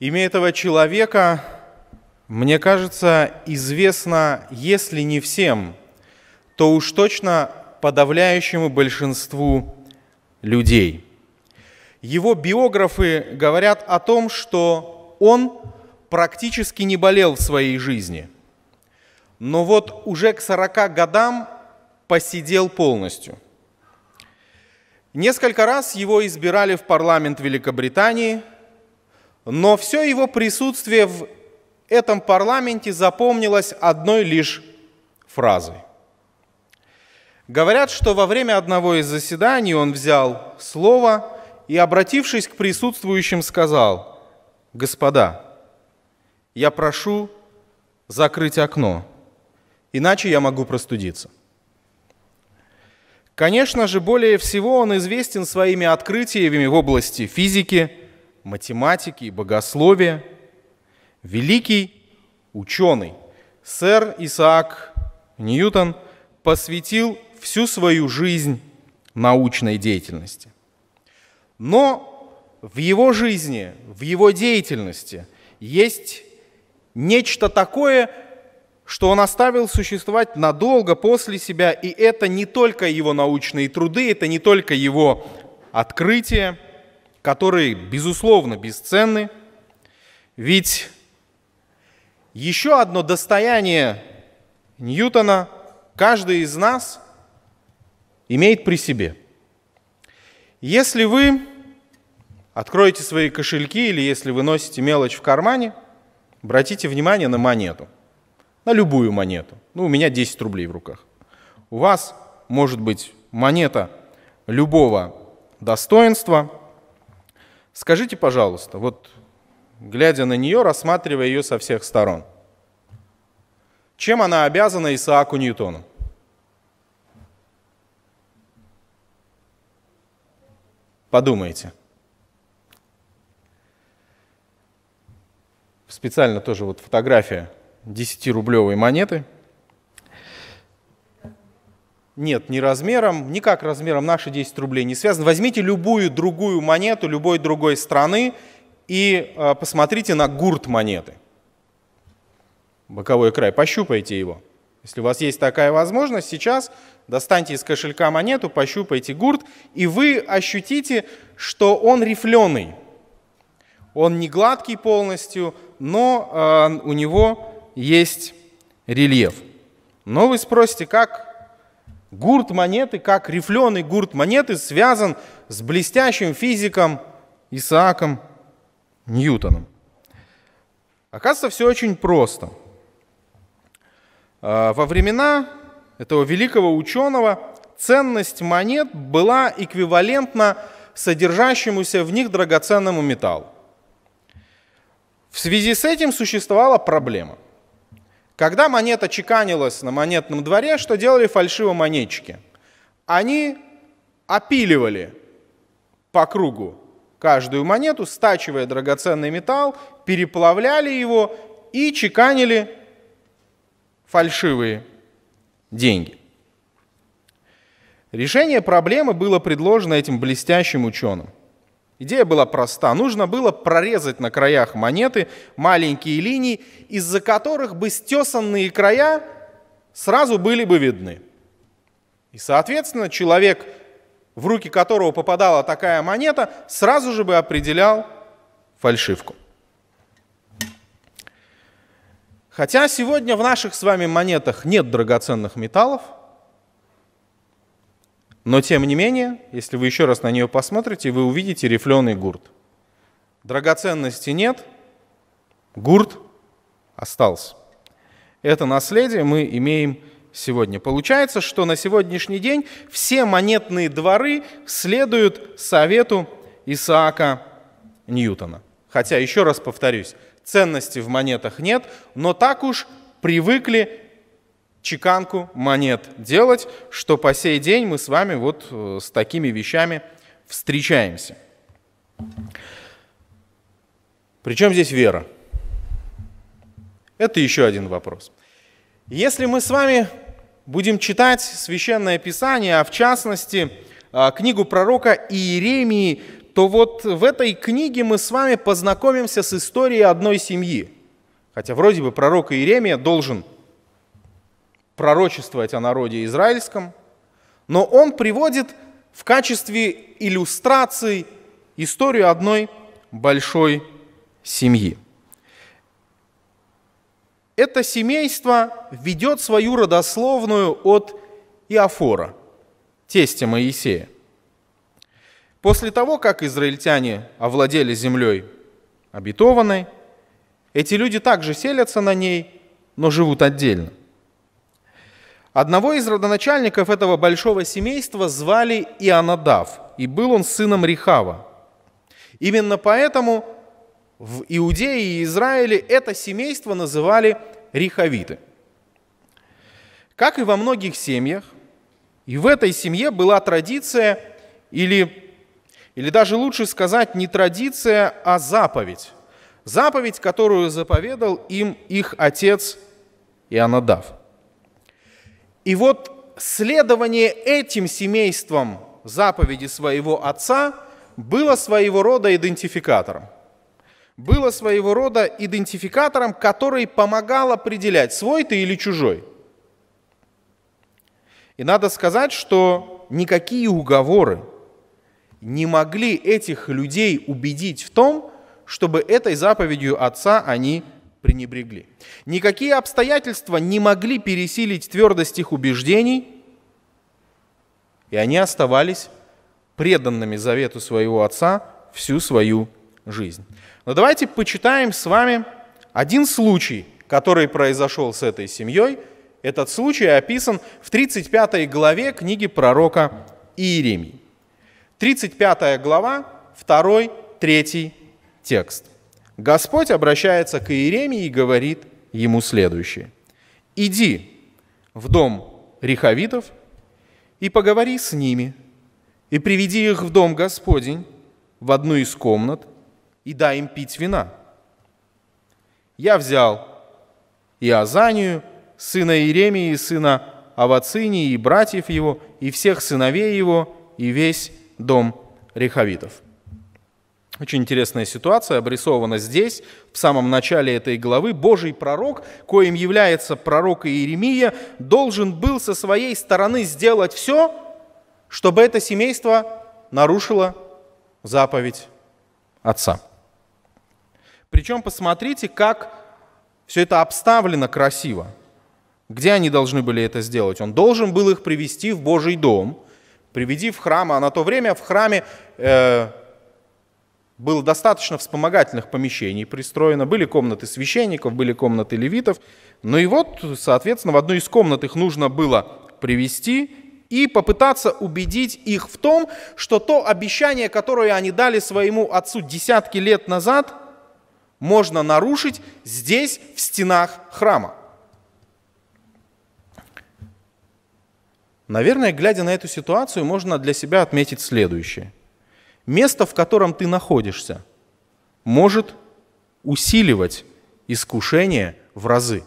Имя этого человека, мне кажется, известно, если не всем, то уж точно подавляющему большинству людей. Его биографы говорят о том, что он практически не болел в своей жизни. Но вот уже к 40 годам посидел полностью. Несколько раз его избирали в парламент Великобритании – но все его присутствие в этом парламенте запомнилось одной лишь фразой. Говорят, что во время одного из заседаний он взял слово и, обратившись к присутствующим, сказал, «Господа, я прошу закрыть окно, иначе я могу простудиться». Конечно же, более всего он известен своими открытиями в области физики, математики и богословия, великий ученый, сэр Исаак Ньютон посвятил всю свою жизнь научной деятельности. Но в его жизни, в его деятельности есть нечто такое, что он оставил существовать надолго после себя, и это не только его научные труды, это не только его открытия – которые, безусловно, бесценны, ведь еще одно достояние Ньютона каждый из нас имеет при себе. Если вы откроете свои кошельки или если вы носите мелочь в кармане, обратите внимание на монету, на любую монету. Ну, у меня 10 рублей в руках. У вас может быть монета любого достоинства – Скажите, пожалуйста, вот глядя на нее, рассматривая ее со всех сторон, чем она обязана Исааку Ньютону? Подумайте. Специально тоже вот фотография 10-рублевой монеты – нет, не размером, никак размером наши 10 рублей не связаны. Возьмите любую другую монету любой другой страны и э, посмотрите на гурт монеты. Боковой край, пощупайте его. Если у вас есть такая возможность, сейчас достаньте из кошелька монету, пощупайте гурт, и вы ощутите, что он рифленый. Он не гладкий полностью, но э, у него есть рельеф. Но вы спросите, как Гурт монеты, как рифленый гурт монеты, связан с блестящим физиком Исааком Ньютоном. Оказывается, все очень просто. А, во времена этого великого ученого ценность монет была эквивалентна содержащемуся в них драгоценному металлу. В связи с этим существовала проблема – когда монета чеканилась на монетном дворе, что делали фальшивомонетчики? Они опиливали по кругу каждую монету, стачивая драгоценный металл, переплавляли его и чеканили фальшивые деньги. Решение проблемы было предложено этим блестящим ученым. Идея была проста. Нужно было прорезать на краях монеты маленькие линии, из-за которых бы стесанные края сразу были бы видны. И, соответственно, человек, в руки которого попадала такая монета, сразу же бы определял фальшивку. Хотя сегодня в наших с вами монетах нет драгоценных металлов – но тем не менее, если вы еще раз на нее посмотрите, вы увидите рифленый гурт. Драгоценности нет, гурт остался. Это наследие мы имеем сегодня. Получается, что на сегодняшний день все монетные дворы следуют совету Исаака Ньютона. Хотя, еще раз повторюсь, ценности в монетах нет, но так уж привыкли чеканку монет делать, что по сей день мы с вами вот э, с такими вещами встречаемся. Причем здесь вера? Это еще один вопрос. Если мы с вами будем читать Священное Писание, а в частности а, книгу пророка Иеремии, то вот в этой книге мы с вами познакомимся с историей одной семьи. Хотя вроде бы пророк Иеремия должен пророчествовать о народе израильском, но он приводит в качестве иллюстрации историю одной большой семьи. Это семейство ведет свою родословную от Иофора, тестя Моисея. После того, как израильтяне овладели землей обетованной, эти люди также селятся на ней, но живут отдельно. Одного из родоначальников этого большого семейства звали Ионадав, и был он сыном Рихава. Именно поэтому в Иудее и Израиле это семейство называли рихавиты. Как и во многих семьях, и в этой семье была традиция, или, или даже лучше сказать, не традиция, а заповедь. Заповедь, которую заповедал им их отец Ионадав. И вот следование этим семействам заповеди своего отца было своего рода идентификатором. Было своего рода идентификатором, который помогал определять, свой ты или чужой. И надо сказать, что никакие уговоры не могли этих людей убедить в том, чтобы этой заповедью отца они пренебрегли. Никакие обстоятельства не могли пересилить твердость их убеждений, и они оставались преданными завету своего отца всю свою жизнь. Но давайте почитаем с вами один случай, который произошел с этой семьей. Этот случай описан в 35 главе книги пророка Иеремии. 35 глава, 2-3 текст – Господь обращается к Иеремии и говорит ему следующее. «Иди в дом риховитов и поговори с ними, и приведи их в дом Господень, в одну из комнат, и дай им пить вина. Я взял и Азанию, сына Иеремии, сына Авацинии, и братьев его, и всех сыновей его, и весь дом риховитов». Очень интересная ситуация обрисована здесь, в самом начале этой главы. Божий пророк, коим является пророк Иеремия, должен был со своей стороны сделать все, чтобы это семейство нарушило заповедь отца. Причем посмотрите, как все это обставлено красиво. Где они должны были это сделать? Он должен был их привести в Божий дом, приведи в храм, а на то время в храме э, было достаточно вспомогательных помещений пристроено, были комнаты священников, были комнаты левитов. Ну и вот, соответственно, в одну из комнат их нужно было привести и попытаться убедить их в том, что то обещание, которое они дали своему отцу десятки лет назад, можно нарушить здесь, в стенах храма. Наверное, глядя на эту ситуацию, можно для себя отметить следующее место, в котором ты находишься, может усиливать искушение в разы.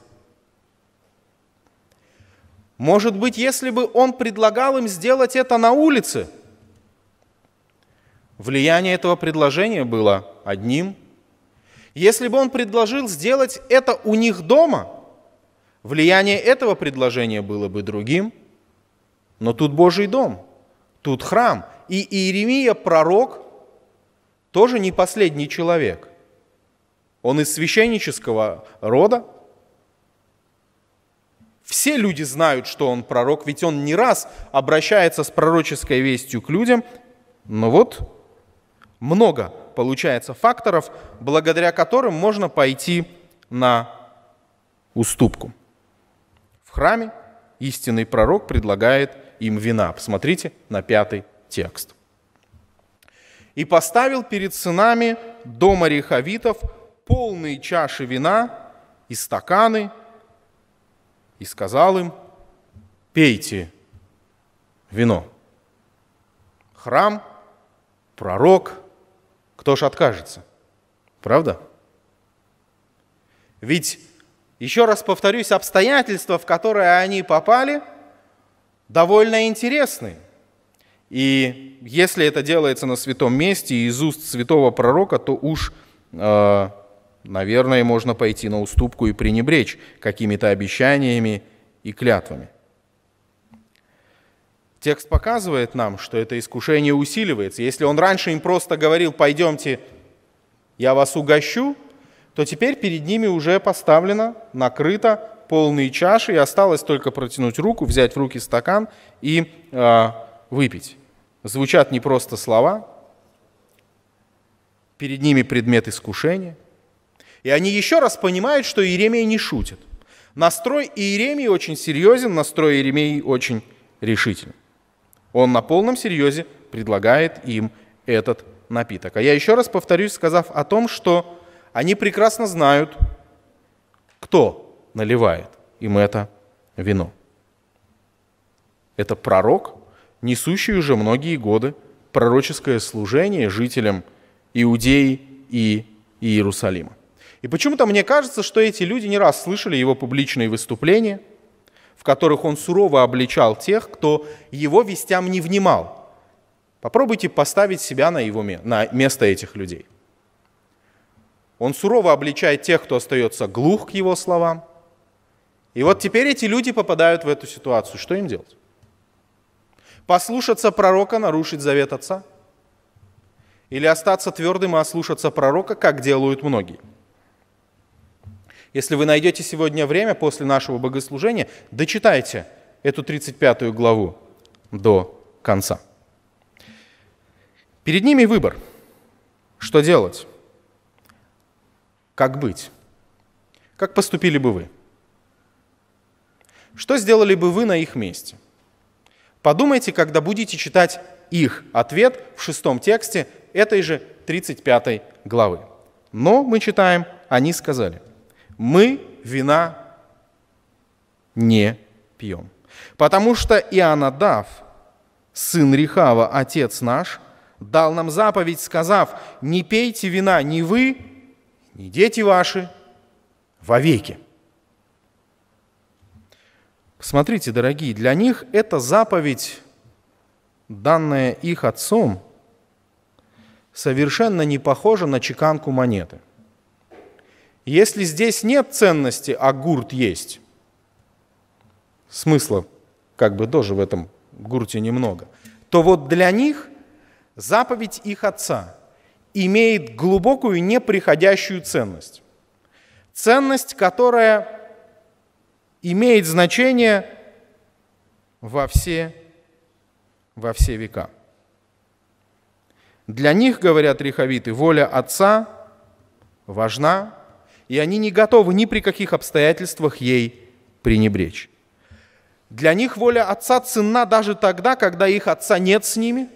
Может быть, если бы он предлагал им сделать это на улице, влияние этого предложения было одним. Если бы он предложил сделать это у них дома, влияние этого предложения было бы другим. Но тут Божий дом, тут храм, и Иеремия, пророк, тоже не последний человек. Он из священнического рода. Все люди знают, что он пророк, ведь он не раз обращается с пророческой вестью к людям. Но вот много получается факторов, благодаря которым можно пойти на уступку. В храме истинный пророк предлагает им вина. Посмотрите на пятый текст. «И поставил перед сынами дома рехавитов полные чаши вина и стаканы, и сказал им, пейте вино. Храм, пророк, кто ж откажется? Правда? Ведь, еще раз повторюсь, обстоятельства, в которые они попали, довольно интересные – и если это делается на святом месте из уст святого пророка, то уж, э, наверное, можно пойти на уступку и пренебречь какими-то обещаниями и клятвами. Текст показывает нам, что это искушение усиливается. Если он раньше им просто говорил, пойдемте, я вас угощу, то теперь перед ними уже поставлено, накрыто полные чаши, и осталось только протянуть руку, взять в руки стакан и э, выпить звучат не просто слова, перед ними предмет искушения. И они еще раз понимают, что Иеремия не шутит. Настрой Иеремии очень серьезен, настрой Иеремии очень решителен. Он на полном серьезе предлагает им этот напиток. А я еще раз повторюсь, сказав о том, что они прекрасно знают, кто наливает им это вино. Это пророк, несущий уже многие годы пророческое служение жителям Иудеи и Иерусалима. И почему-то мне кажется, что эти люди не раз слышали его публичные выступления, в которых он сурово обличал тех, кто его вестям не внимал. Попробуйте поставить себя на, его, на место этих людей. Он сурово обличает тех, кто остается глух к его словам. И вот теперь эти люди попадают в эту ситуацию. Что им делать? Послушаться пророка, нарушить завет отца? Или остаться твердым и ослушаться пророка, как делают многие? Если вы найдете сегодня время после нашего богослужения, дочитайте эту 35 главу до конца. Перед ними выбор. Что делать? Как быть? Как поступили бы вы? Что сделали бы вы на их месте? – Подумайте, когда будете читать их ответ в шестом тексте этой же 35 главы. Но мы читаем, они сказали, мы вина не пьем. Потому что Ионадав, сын Рихава, отец наш, дал нам заповедь, сказав, не пейте вина ни вы, ни дети ваши вовеки. веки. Смотрите, дорогие, для них эта заповедь, данная их отцом, совершенно не похожа на чеканку монеты. Если здесь нет ценности, а гурт есть, смысла как бы тоже в этом гурте немного, то вот для них заповедь их отца имеет глубокую неприходящую ценность. Ценность, которая имеет значение во все, во все века. Для них, говорят риховиты, воля Отца важна, и они не готовы ни при каких обстоятельствах ей пренебречь. Для них воля Отца ценна даже тогда, когда их Отца нет с ними,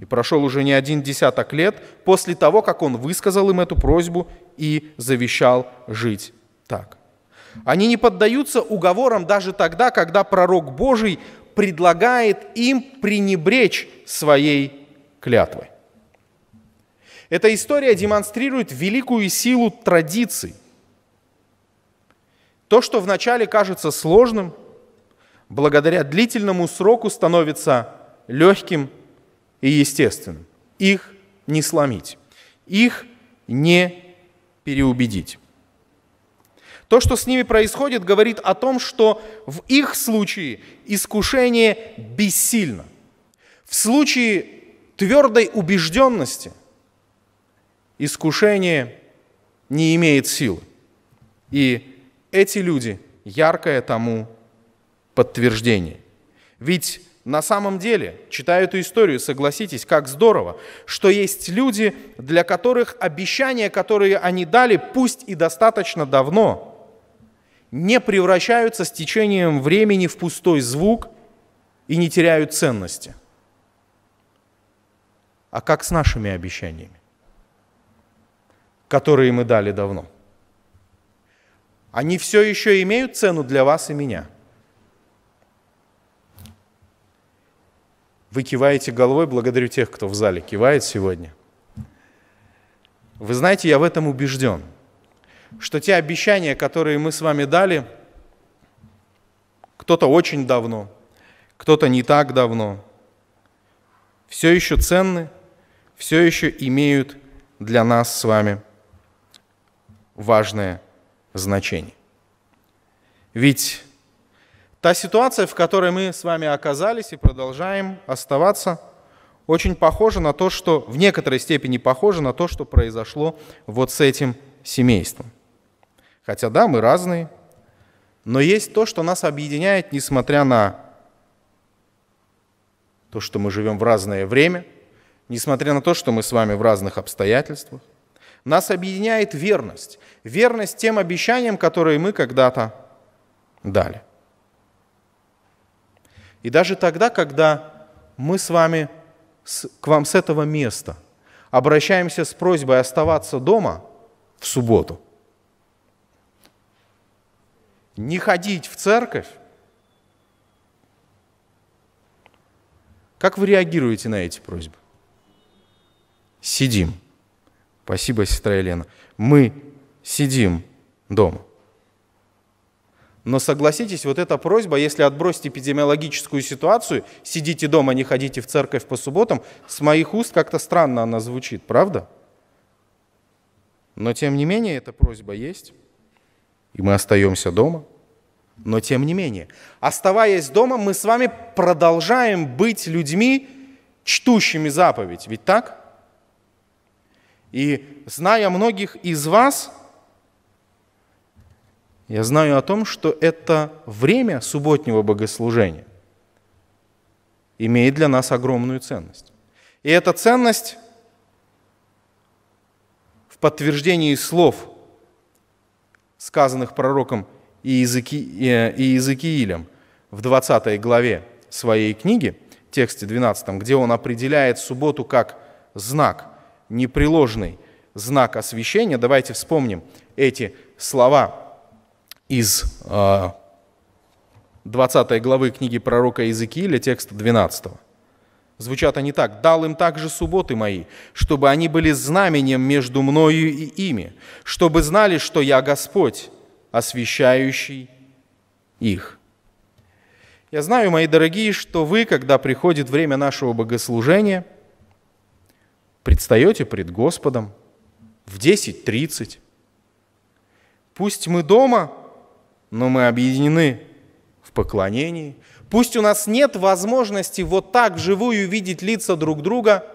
и прошел уже не один десяток лет после того, как он высказал им эту просьбу и завещал жить так. Они не поддаются уговорам даже тогда, когда пророк Божий предлагает им пренебречь своей клятвой. Эта история демонстрирует великую силу традиций. То, что вначале кажется сложным, благодаря длительному сроку становится легким и естественным. Их не сломить, их не переубедить. То, что с ними происходит, говорит о том, что в их случае искушение бессильно. В случае твердой убежденности искушение не имеет силы. И эти люди яркое тому подтверждение. Ведь на самом деле, читая эту историю, согласитесь, как здорово, что есть люди, для которых обещания, которые они дали, пусть и достаточно давно, не превращаются с течением времени в пустой звук и не теряют ценности. А как с нашими обещаниями, которые мы дали давно? Они все еще имеют цену для вас и меня. Вы киваете головой, благодарю тех, кто в зале кивает сегодня. Вы знаете, я в этом убежден – что те обещания, которые мы с вами дали, кто-то очень давно, кто-то не так давно, все еще ценны, все еще имеют для нас с вами важное значение. Ведь та ситуация, в которой мы с вами оказались и продолжаем оставаться, очень похожа на то, что в некоторой степени похожа на то, что произошло вот с этим семейством. Хотя да, мы разные, но есть то, что нас объединяет, несмотря на то, что мы живем в разное время, несмотря на то, что мы с вами в разных обстоятельствах. Нас объединяет верность. Верность тем обещаниям, которые мы когда-то дали. И даже тогда, когда мы с вами с, к вам с этого места обращаемся с просьбой оставаться дома в субботу – не ходить в церковь, как вы реагируете на эти просьбы? Сидим. Спасибо, сестра Елена. Мы сидим дома. Но согласитесь, вот эта просьба, если отбросить эпидемиологическую ситуацию, сидите дома, не ходите в церковь по субботам, с моих уст как-то странно она звучит, правда? Но тем не менее эта просьба есть и мы остаемся дома. Но тем не менее, оставаясь дома, мы с вами продолжаем быть людьми, чтущими заповедь. Ведь так? И зная многих из вас, я знаю о том, что это время субботнего богослужения имеет для нас огромную ценность. И эта ценность в подтверждении слов – сказанных пророком Иезеки, э, Иезекиилем в 20 главе своей книги, тексте 12, где он определяет субботу как знак, непреложный знак освящения. Давайте вспомним эти слова из 20 э, главы книги пророка Иезекииля, текста 12. Звучат они так. «Дал им также субботы мои, чтобы они были знаменем между мною и ими, чтобы знали, что я Господь, освящающий их». Я знаю, мои дорогие, что вы, когда приходит время нашего богослужения, предстаете пред Господом в 10.30. Пусть мы дома, но мы объединены поклонении. Пусть у нас нет возможности вот так живую видеть лица друг друга,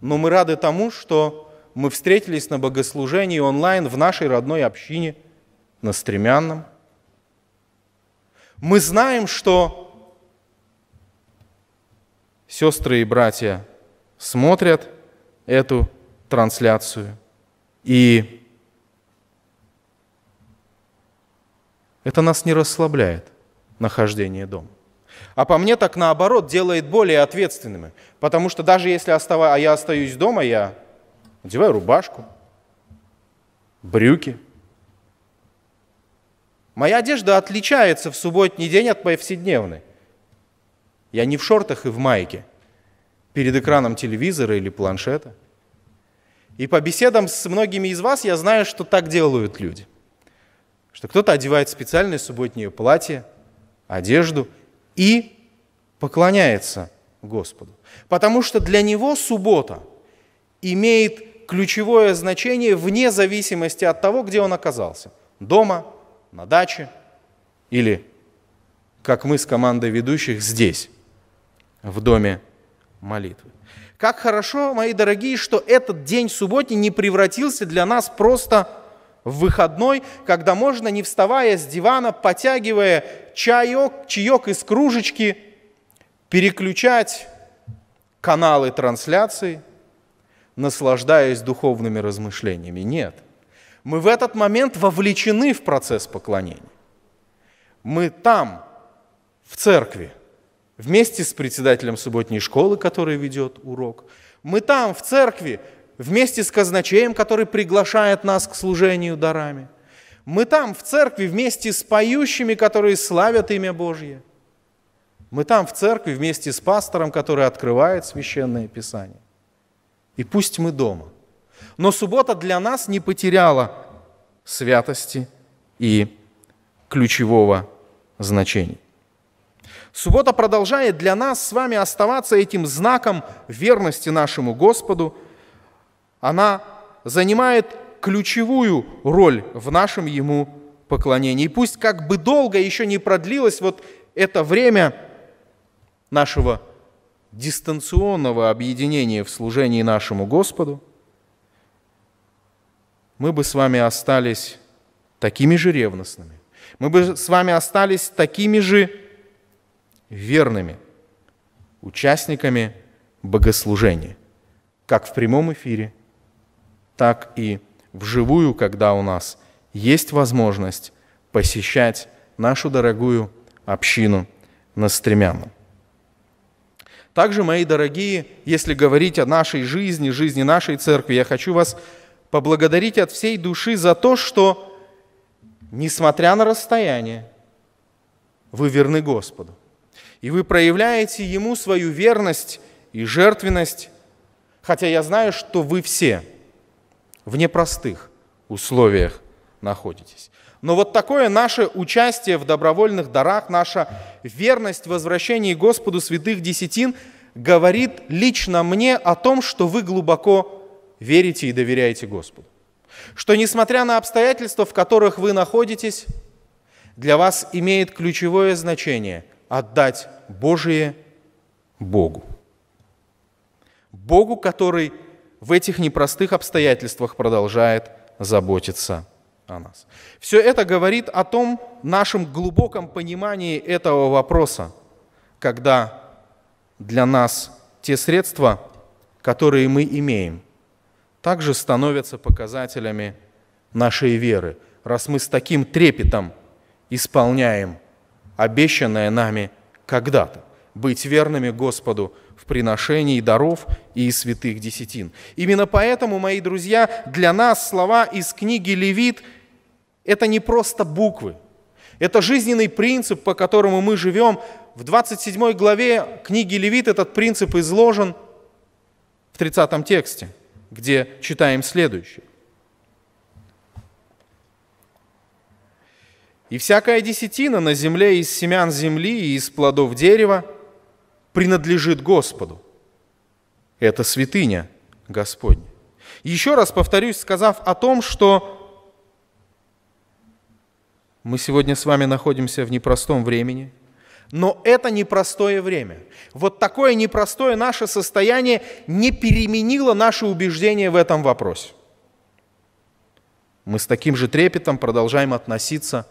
но мы рады тому, что мы встретились на богослужении онлайн в нашей родной общине, на Стремянном. Мы знаем, что сестры и братья смотрят эту трансляцию. И Это нас не расслабляет, нахождение дома. А по мне так наоборот делает более ответственными. Потому что даже если остав... а я остаюсь дома, я одеваю рубашку, брюки. Моя одежда отличается в субботний день от повседневной. Я не в шортах и в майке, перед экраном телевизора или планшета. И по беседам с многими из вас я знаю, что так делают люди – что кто-то одевает специальное субботнее платье, одежду и поклоняется Господу. Потому что для него суббота имеет ключевое значение вне зависимости от того, где он оказался. Дома, на даче или, как мы с командой ведущих, здесь, в доме молитвы. Как хорошо, мои дорогие, что этот день субботний не превратился для нас просто в в выходной, когда можно, не вставая с дивана, потягивая чаек, чаек из кружечки, переключать каналы трансляции, наслаждаясь духовными размышлениями. Нет. Мы в этот момент вовлечены в процесс поклонения. Мы там, в церкви, вместе с председателем субботней школы, который ведет урок. Мы там, в церкви, вместе с казначеем, который приглашает нас к служению дарами. Мы там, в церкви, вместе с поющими, которые славят имя Божье. Мы там, в церкви, вместе с пастором, который открывает священное писание. И пусть мы дома. Но суббота для нас не потеряла святости и ключевого значения. Суббота продолжает для нас с вами оставаться этим знаком верности нашему Господу – она занимает ключевую роль в нашем Ему поклонении. И пусть как бы долго еще не продлилось вот это время нашего дистанционного объединения в служении нашему Господу, мы бы с вами остались такими же ревностными, мы бы с вами остались такими же верными участниками богослужения, как в прямом эфире – так и вживую, когда у нас есть возможность посещать нашу дорогую общину на стремянном. Также, мои дорогие, если говорить о нашей жизни, жизни нашей церкви, я хочу вас поблагодарить от всей души за то, что, несмотря на расстояние, вы верны Господу. И вы проявляете Ему свою верность и жертвенность, хотя я знаю, что вы все – в непростых условиях находитесь. Но вот такое наше участие в добровольных дарах, наша верность в возвращении Господу святых десятин говорит лично мне о том, что вы глубоко верите и доверяете Господу. Что несмотря на обстоятельства, в которых вы находитесь, для вас имеет ключевое значение отдать Божие Богу. Богу, который в этих непростых обстоятельствах продолжает заботиться о нас. Все это говорит о том нашем глубоком понимании этого вопроса, когда для нас те средства, которые мы имеем, также становятся показателями нашей веры, раз мы с таким трепетом исполняем обещанное нами когда-то быть верными Господу в приношении даров и святых десятин. Именно поэтому, мои друзья, для нас слова из книги Левит – это не просто буквы. Это жизненный принцип, по которому мы живем. В 27 главе книги Левит этот принцип изложен в 30 тексте, где читаем следующее. И всякая десятина на земле из семян земли и из плодов дерева – принадлежит Господу. Это святыня Господня. Еще раз повторюсь, сказав о том, что мы сегодня с вами находимся в непростом времени, но это непростое время. Вот такое непростое наше состояние не переменило наше убеждение в этом вопросе. Мы с таким же трепетом продолжаем относиться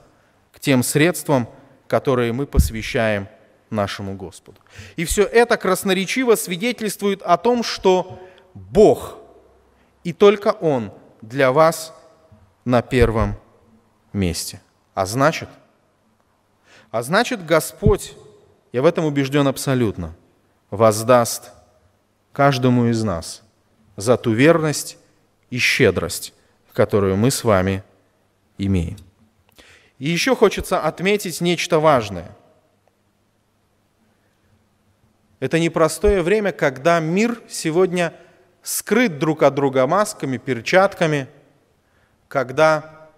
к тем средствам, которые мы посвящаем нашему Господу. И все это красноречиво свидетельствует о том, что Бог и только Он для вас на первом месте. А значит, а значит Господь, я в этом убежден абсолютно, воздаст каждому из нас за ту верность и щедрость, которую мы с вами имеем. И еще хочется отметить нечто важное. Это непростое время, когда мир сегодня скрыт друг от друга масками, перчатками, когда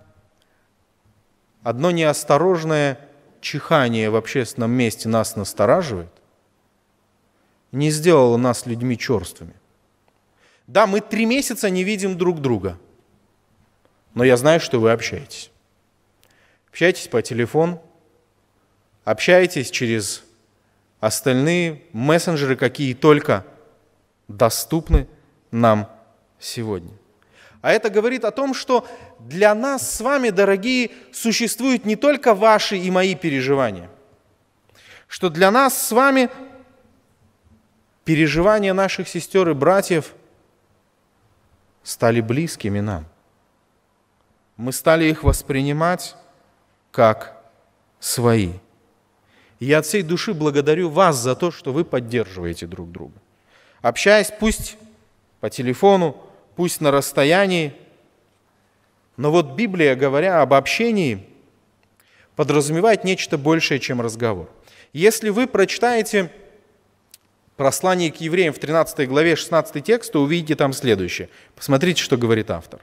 одно неосторожное чихание в общественном месте нас настораживает, не сделало нас людьми черствыми. Да, мы три месяца не видим друг друга, но я знаю, что вы общаетесь. Общаетесь по телефону, общаетесь через остальные мессенджеры, какие только доступны нам сегодня. А это говорит о том, что для нас с вами, дорогие, существуют не только ваши и мои переживания, что для нас с вами переживания наших сестер и братьев стали близкими нам. Мы стали их воспринимать как свои. И я от всей души благодарю вас за то, что вы поддерживаете друг друга. Общаясь, пусть по телефону, пусть на расстоянии, но вот Библия, говоря об общении, подразумевает нечто большее, чем разговор. Если вы прочитаете послание к евреям в 13 главе 16 текст, то увидите там следующее. Посмотрите, что говорит автор.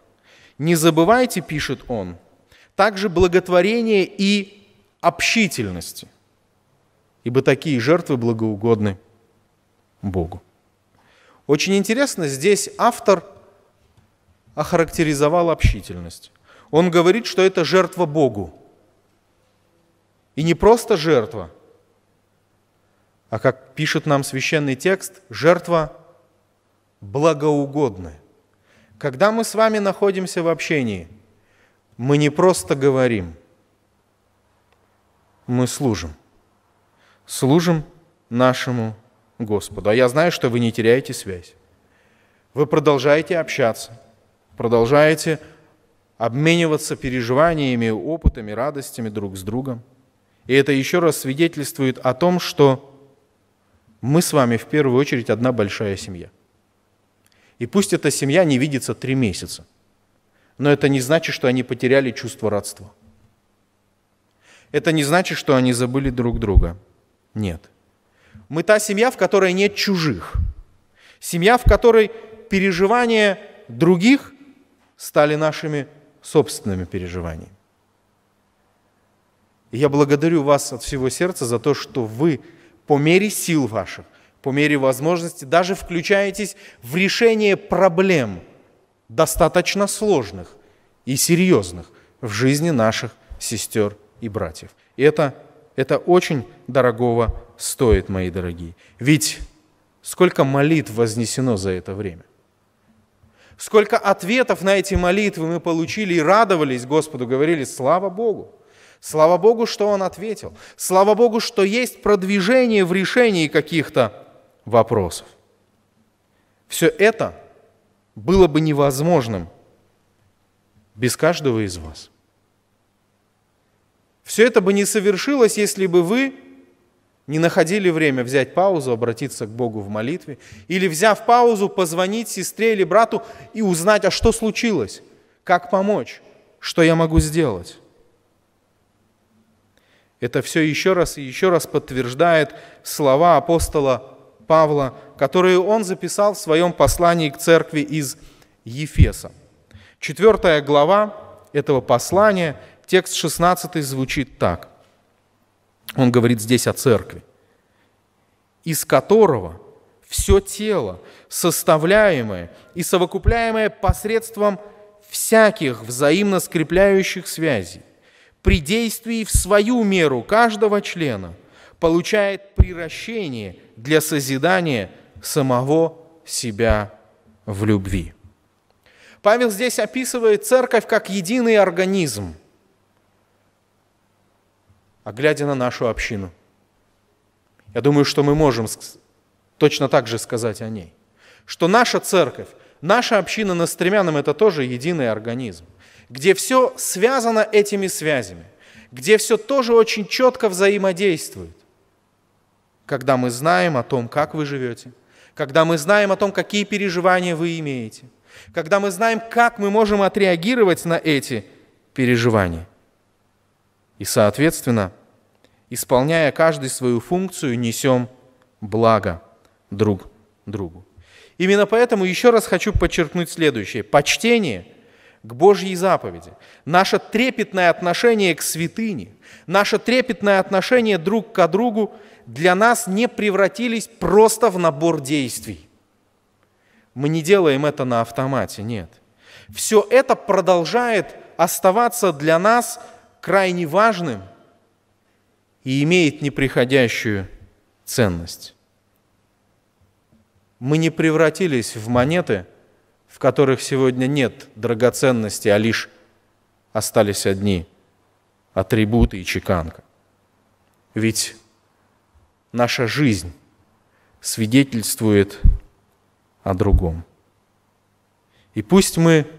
«Не забывайте, — пишет он, — также благотворение и общительность ибо такие жертвы благоугодны Богу. Очень интересно, здесь автор охарактеризовал общительность. Он говорит, что это жертва Богу. И не просто жертва, а как пишет нам священный текст, жертва благоугодная. Когда мы с вами находимся в общении, мы не просто говорим, мы служим служим нашему Господу. А я знаю, что вы не теряете связь. Вы продолжаете общаться, продолжаете обмениваться переживаниями, опытами, радостями друг с другом. И это еще раз свидетельствует о том, что мы с вами в первую очередь одна большая семья. И пусть эта семья не видится три месяца, но это не значит, что они потеряли чувство родства. Это не значит, что они забыли друг друга. Нет. Мы та семья, в которой нет чужих. Семья, в которой переживания других стали нашими собственными переживаниями. И я благодарю вас от всего сердца за то, что вы по мере сил ваших, по мере возможности даже включаетесь в решение проблем, достаточно сложных и серьезных в жизни наших сестер и братьев. И это это очень дорогого стоит, мои дорогие. Ведь сколько молитв вознесено за это время. Сколько ответов на эти молитвы мы получили и радовались Господу, говорили «Слава Богу!» Слава Богу, что Он ответил. Слава Богу, что есть продвижение в решении каких-то вопросов. Все это было бы невозможным без каждого из вас – все это бы не совершилось, если бы вы не находили время взять паузу, обратиться к Богу в молитве, или, взяв паузу, позвонить сестре или брату и узнать, а что случилось, как помочь, что я могу сделать. Это все еще раз и еще раз подтверждает слова апостола Павла, которые он записал в своем послании к церкви из Ефеса. Четвертая глава этого послания Текст 16 звучит так. Он говорит здесь о церкви, из которого все тело, составляемое и совокупляемое посредством всяких взаимно скрепляющих связей, при действии в свою меру каждого члена получает приращение для созидания самого себя в любви. Павел здесь описывает церковь как единый организм – а глядя на нашу общину. Я думаю, что мы можем точно так же сказать о ней. Что наша церковь, наша община на стремянном – это тоже единый организм, где все связано этими связями, где все тоже очень четко взаимодействует. Когда мы знаем о том, как вы живете, когда мы знаем о том, какие переживания вы имеете, когда мы знаем, как мы можем отреагировать на эти переживания. И, соответственно, Исполняя каждый свою функцию, несем благо друг другу. Именно поэтому еще раз хочу подчеркнуть следующее. Почтение к Божьей заповеди, наше трепетное отношение к святыне, наше трепетное отношение друг к другу для нас не превратились просто в набор действий. Мы не делаем это на автомате, нет. Все это продолжает оставаться для нас крайне важным – и имеет неприходящую ценность. Мы не превратились в монеты, в которых сегодня нет драгоценности, а лишь остались одни атрибуты и чеканка. Ведь наша жизнь свидетельствует о другом. И пусть мы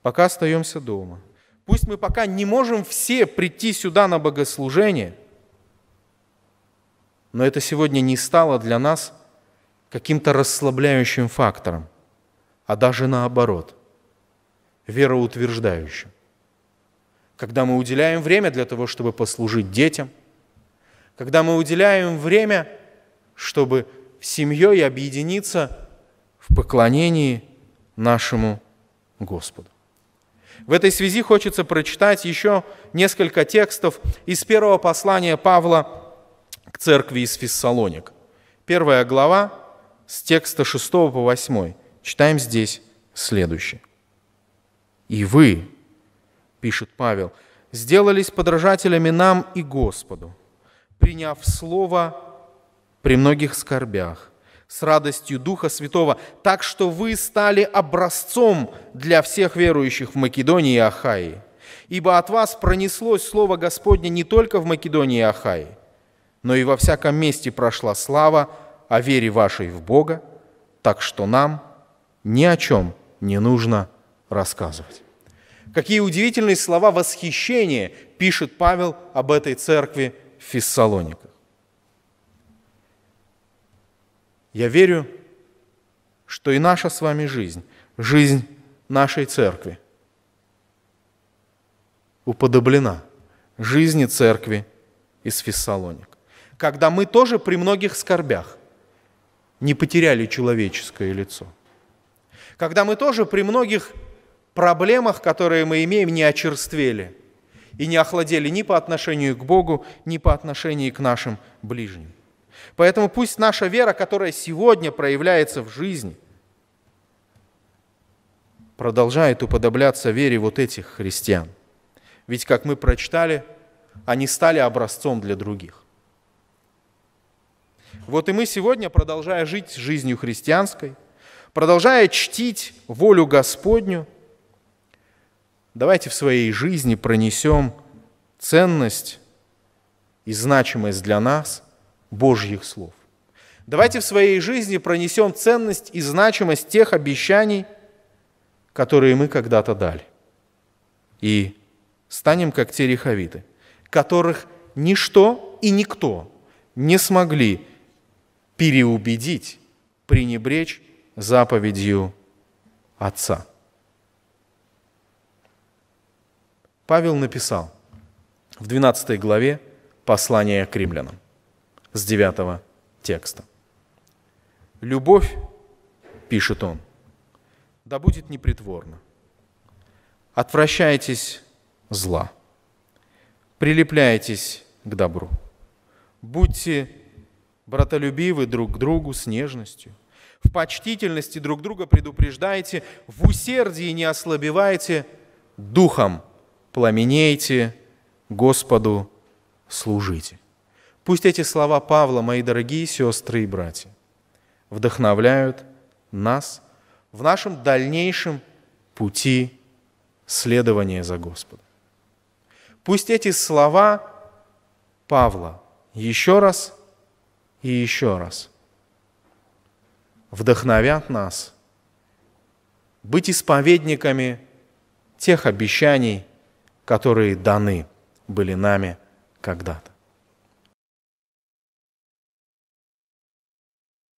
пока остаемся дома – Пусть мы пока не можем все прийти сюда на богослужение, но это сегодня не стало для нас каким-то расслабляющим фактором, а даже наоборот, вероутверждающим. Когда мы уделяем время для того, чтобы послужить детям, когда мы уделяем время, чтобы семьей объединиться в поклонении нашему Господу. В этой связи хочется прочитать еще несколько текстов из первого послания Павла к церкви из Фессалоник. Первая глава с текста 6 по 8. Читаем здесь следующее. «И вы, — пишет Павел, — сделались подражателями нам и Господу, приняв Слово при многих скорбях, с радостью Духа Святого, так что вы стали образцом для всех верующих в Македонии и Ахайи. Ибо от вас пронеслось Слово Господне не только в Македонии и Ахайи, но и во всяком месте прошла слава о вере вашей в Бога, так что нам ни о чем не нужно рассказывать. Какие удивительные слова восхищения пишет Павел об этой церкви в Фессалониках. Я верю, что и наша с вами жизнь, жизнь нашей церкви уподоблена жизни церкви из Фессалоник. Когда мы тоже при многих скорбях не потеряли человеческое лицо. Когда мы тоже при многих проблемах, которые мы имеем, не очерствели и не охладели ни по отношению к Богу, ни по отношению к нашим ближним. Поэтому пусть наша вера, которая сегодня проявляется в жизни, продолжает уподобляться вере вот этих христиан. Ведь, как мы прочитали, они стали образцом для других. Вот и мы сегодня, продолжая жить жизнью христианской, продолжая чтить волю Господню, давайте в своей жизни пронесем ценность и значимость для нас – Божьих слов. Давайте в своей жизни пронесем ценность и значимость тех обещаний, которые мы когда-то дали. И станем как те реховиты, которых ничто и никто не смогли переубедить, пренебречь заповедью Отца. Павел написал в 12 главе послания к римлянам с 9 текста. «Любовь, — пишет он, — да будет непритворна. Отвращайтесь зла, прилепляйтесь к добру. Будьте братолюбивы друг к другу с нежностью, в почтительности друг друга предупреждайте, в усердии не ослабевайте, духом пламенейте, Господу служите. Пусть эти слова Павла, мои дорогие сестры и братья, вдохновляют нас в нашем дальнейшем пути следования за Господом. Пусть эти слова Павла еще раз и еще раз вдохновят нас быть исповедниками тех обещаний, которые даны были нами когда-то.